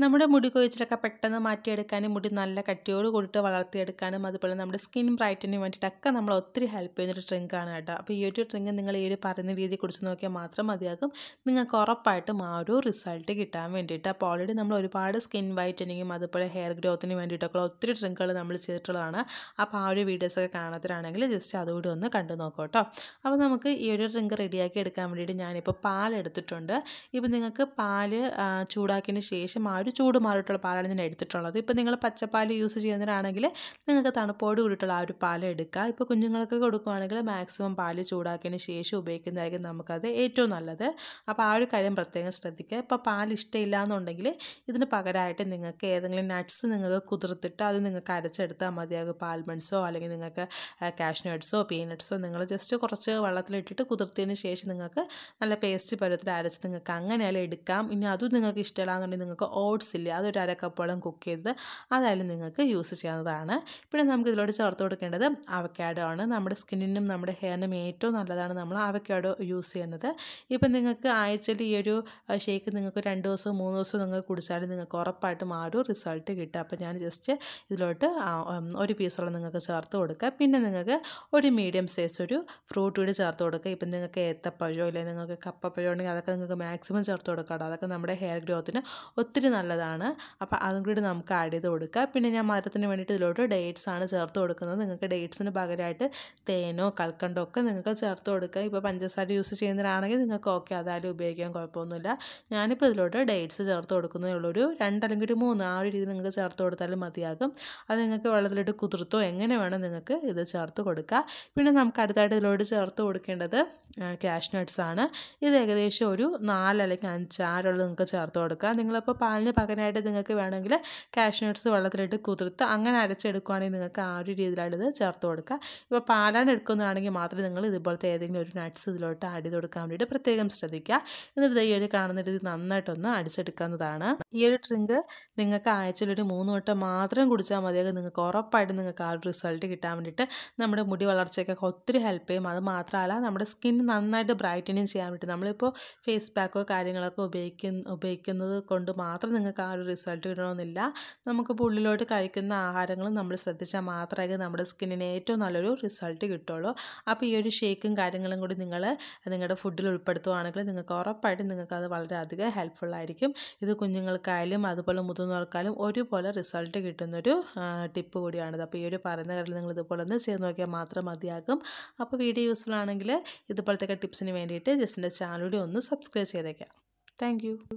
നമ്മുടെ മുടി കൊഴിച്ചിലൊക്കെ പെട്ടെന്ന് മാറ്റിയെടുക്കാനും മുടി നല്ല കട്ടിയോട് കൂടിയിട്ട് വളർത്തിയെടുക്കാനും അതുപോലെ നമ്മുടെ സ്കിൻ ബ്രൈറ്റന് വേണ്ടിയിട്ടൊക്കെ നമ്മൾ ഒത്തിരി ഹെൽപ്പ് ചെയ്യുന്നൊരു ട്രിങ്കാണ് കേട്ടോ അപ്പോൾ ഈ ഒരു ട്രിങ്ക് നിങ്ങൾ ഈ ഒരു പറയുന്ന രീതി കുടിച്ച് നോക്കിയാൽ മാത്രം മതിയാകും നിങ്ങൾക്ക് ഉറപ്പായിട്ടും ആ ഒരു റിസൾട്ട് കിട്ടാൻ വേണ്ടിയിട്ട് അപ്പോൾ ഓൾറെഡി നമ്മൾ ഒരുപാട് സ്കിൻ വൈറ്റനിങ്ങും അതുപോലെ ഹെയർ ഗ്രോത്തിന് വേണ്ടിയിട്ടൊക്കെ ഒത്തിരി ട്രിങ്കുകൾ നമ്മൾ ചെയ്തിട്ടുള്ളതാണ് അപ്പോൾ ആ ഒരു വീഡിയോസൊക്കെ കാണാത്തരാണെങ്കിൽ ജസ്റ്റ് അതുകൂടി ഒന്ന് കണ്ടു നോക്കൂ കേട്ടോ അപ്പോൾ നമുക്ക് ഈ ഒരു ട്രിങ്ക് റെഡിയാക്കി എടുക്കാൻ വേണ്ടിയിട്ട് ഞാനിപ്പോൾ പാലെടുത്തിട്ടുണ്ട് ഇപ്പോൾ നിങ്ങൾക്ക് പാല് ചൂടാക്കിയതിന് ശേഷം ആ ഒരു ഒരു ചൂട് മാറിയിട്ടുള്ള പാലാണ് ഞാൻ എടുത്തിട്ടുള്ളത് ഇപ്പോൾ നിങ്ങൾ പച്ചപ്പാൽ യൂസ് ചെയ്യുന്നവരാണെങ്കിൽ നിങ്ങൾക്ക് തണുപ്പോട് കൂടിയിട്ടുള്ള ആ ഒരു പാൽ എടുക്കുക ഇപ്പോൾ കുഞ്ഞുങ്ങൾക്ക് കൊടുക്കുകയാണെങ്കിൽ മാക്സിമം പാൽ ചൂടാക്കിയതിന് ശേഷം ഉപയോഗിക്കുന്നതായിരിക്കും നമുക്കത് ഏറ്റവും നല്ലത് അപ്പോൾ ആ ഒരു കാര്യം പ്രത്യേകം ശ്രദ്ധിക്കുക ഇപ്പോൾ പാൽ ഇഷ്ടമില്ല എന്നുണ്ടെങ്കിൽ ഇതിന് പകരമായിട്ട് നിങ്ങൾക്ക് ഏതെങ്കിലും നട്ട്സ് നിങ്ങൾക്ക് കുതിർത്തിട്ട് അത് നിങ്ങൾക്ക് അരച്ചെടുത്താൽ മതിയാകും പാൽമൺസോ അല്ലെങ്കിൽ നിങ്ങൾക്ക് കാഷ് പീനട്ട്സോ നിങ്ങൾ ജസ്റ്റ് കുറച്ച് വെള്ളത്തിലിട്ടിട്ട് കുതിർത്തതിന് ശേഷം നിങ്ങൾക്ക് നല്ല പേസ്റ്റ് പരുവത്തിൽ അരച്ച് നിങ്ങൾക്ക് അങ്ങനെയല്ല എടുക്കാം ഇനി അതും നിങ്ങൾക്ക് എന്നുണ്ടെങ്കിൽ നിങ്ങൾക്ക് ഓട്സ് ഇല്ലേ അതൊരു അരക്കപ്പോളം കുക്ക് ചെയ്തത് അതായാലും നിങ്ങൾക്ക് യൂസ് ചെയ്യാവുന്നതാണ് പിന്നെ നമുക്ക് ഇതിലോട്ട് ചേർത്ത് കൊടുക്കേണ്ടത് അവക്കാഡോ ആണ് നമ്മുടെ സ്കിന്നിനും നമ്മുടെ ഹെയറിനും ഏറ്റവും നല്ലതാണ് നമ്മൾ അവക്കാഡോ യൂസ് ചെയ്യുന്നത് ഇപ്പം നിങ്ങൾക്ക് ആഴ്ചയിൽ ഈ ഒരു ഷേക്ക് നിങ്ങൾക്ക് രണ്ട് ദിവസവും മൂന്ന് ദിവസവും നിങ്ങൾ കുടിച്ചാലും നിങ്ങൾക്ക് ഉറപ്പായിട്ടും ആ ഒരു റിസൾട്ട് കിട്ടും അപ്പം ഞാൻ ജസ്റ്റ് ഇതിലോട്ട് ഒരു പീസോളം നിങ്ങൾക്ക് ചേർത്ത് കൊടുക്കുക പിന്നെ നിങ്ങൾക്ക് ഒരു മീഡിയം സൈസ് ഒരു ഫ്രൂട്ട് കൂടി ചേർത്ത് കൊടുക്കുക ഇപ്പം നിങ്ങൾക്ക് ഏത്തപ്പഴോ ഇല്ലെങ്കിൽ നിങ്ങൾക്ക് കപ്പപ്പഴോ ഉണ്ടെങ്കിൽ അതൊക്കെ നിങ്ങൾക്ക് മാക്സിമം ചേർത്ത് കൊടുക്കാം അതൊക്കെ നമ്മുടെ ഹെയർ ഗ്രോത്തിന് ഒത്തിരി നല്ലതാണ് അപ്പോൾ അതും കൂടി നമുക്ക് ആഡ് ചെയ്ത് കൊടുക്കുക പിന്നെ ഞാൻ മധുരത്തിന് വേണ്ടിയിട്ട് ഇതിലോട്ട് ഡേറ്റ്സ് ആണ് ചേർത്ത് കൊടുക്കുന്നത് നിങ്ങൾക്ക് ഡേറ്റ്സിന് പകരമായിട്ട് തേനോ കൽക്കണ്ടോ ഒക്കെ നിങ്ങൾക്ക് ചേർത്ത് കൊടുക്കുക ഇപ്പോൾ പഞ്ചസാര യൂസ് ചെയ്യുന്നവരാണെങ്കിൽ നിങ്ങൾക്ക് ഓക്കെ അതായാലും ഉപയോഗിക്കാൻ കുഴപ്പമൊന്നുമില്ല ഞാനിപ്പോൾ ഇതിലോട്ട് ഡേറ്റ്സ് ചേർത്ത് കൊടുക്കുന്നേ ഉള്ളൂ ഒരു രണ്ടല്ലെങ്കിൽ ഒരു മൂന്ന് ആ ഒരു രീതിയിൽ നിങ്ങൾക്ക് ചേർത്ത് കൊടുത്താലും മതിയാകും അത് നിങ്ങൾക്ക് വെള്ളത്തിലിട്ട് കുതിർത്തോ എങ്ങനെ വേണം നിങ്ങൾക്ക് ഇത് ചേർത്ത് കൊടുക്കുക പിന്നെ നമുക്ക് അടുത്തായിട്ട് ഇതിലോട്ട് ചേർത്ത് കൊടുക്കേണ്ടത് ക്യാഷ് നട്ട്സാണ് ആണ് ഇത് ഏകദേശം ഒരു നാല് അല്ലെങ്കിൽ അഞ്ച് നിങ്ങൾക്ക് ചേർത്ത് കൊടുക്കുക നിങ്ങളിപ്പോൾ പാലിന് അതിന് പകരമായിട്ട് നിങ്ങൾക്ക് വേണമെങ്കിൽ കാഷ്നട്സ് നട്ട്സ് വെള്ളത്തിലിട്ട് കുതിർത്ത് അങ്ങനെ അരച്ചെടുക്കുകയാണെങ്കിൽ നിങ്ങൾക്ക് ആ ഒരു രീതിയിലാണിത് ചേർത്ത് കൊടുക്കുക ഇപ്പോൾ പാലാണ് എടുക്കുന്നതാണെങ്കിൽ മാത്രമേ നിങ്ങൾ ഇതുപോലത്തെ ഏതെങ്കിലും ഒരു നട്ട്സ് ഇതിലോട്ട് ആഡ് ചെയ്ത് കൊടുക്കാൻ വേണ്ടിയിട്ട് പ്രത്യേകം ശ്രദ്ധിക്കുക എന്നിട്ട് ഈ ഒരു കാണുന്ന രീതി നന്നായിട്ടൊന്ന് അടിച്ചെടുക്കുന്നതാണ് ഈ ഒരു ഡ്രിങ്ക് നിങ്ങൾക്ക് ആഴ്ചയിലൊരു മൂന്ന് വട്ടം മാത്രം കുടിച്ചാൽ മതിയാകും നിങ്ങൾക്ക് ഉറപ്പായിട്ട് നിങ്ങൾക്ക് ആ ഒരു റിസൾട്ട് കിട്ടാൻ വേണ്ടിയിട്ട് നമ്മുടെ മുടി വളർച്ചയ്ക്കൊക്കെ ഒത്തിരി ഹെൽപ്പ് ചെയ്യും അത് മാത്രമല്ല നമ്മുടെ സ്കിൻ നന്നായിട്ട് ബ്രൈറ്റനിങ് ചെയ്യാൻ വേണ്ടി നമ്മളിപ്പോൾ ഫേസ് പാക്കോ കാര്യങ്ങളൊക്കെ ഉപയോഗിക്കുന്ന ഉപയോഗിക്കുന്നത് കൊണ്ട് മാത്രം നിങ്ങൾക്ക് ആ ഒരു റിസൾട്ട് കിട്ടണമെന്നില്ല നമുക്കിപ്പോൾ ഉള്ളിലോട്ട് കഴിക്കുന്ന ആഹാരങ്ങൾ നമ്മൾ ശ്രദ്ധിച്ചാൽ മാത്രമേ നമ്മുടെ സ്കിന്നിന് ഏറ്റവും നല്ലൊരു റിസൾട്ട് കിട്ടുള്ളൂ അപ്പോൾ ഈ ഒരു ഷേക്കും കാര്യങ്ങളും കൂടി നിങ്ങൾ നിങ്ങളുടെ ഫുഡിൽ ഉൾപ്പെടുത്തുകയാണെങ്കിൽ നിങ്ങൾക്ക് ഉറപ്പായിട്ടും നിങ്ങൾക്ക് അത് വളരെയധികം ഹെൽപ്ഫുൾ ആയിരിക്കും ഇത് കുഞ്ഞുങ്ങൾക്കായാലും അതുപോലെ മുതിർന്നവർക്കായാലും ഒരുപോലെ റിസൾട്ട് കിട്ടുന്നൊരു ടിപ്പ് കൂടിയാണിത് അപ്പോൾ ഈ ഒരു പറയുന്ന കാര്യം നിങ്ങൾ ഇതുപോലെ ഒന്ന് ചെയ്ത് നോക്കിയാൽ മാത്രം മതിയാകും അപ്പോൾ വീഡിയോ യൂസ്ഫുൾ ആണെങ്കിൽ ഇതുപോലത്തെ ടിപ്സിന് വേണ്ടിയിട്ട് ജസ്റ്റിൻ്റെ ചാനൽ കൂടി ഒന്ന് സബ്സ്ക്രൈബ് ചെയ്തേക്കാം താങ്ക്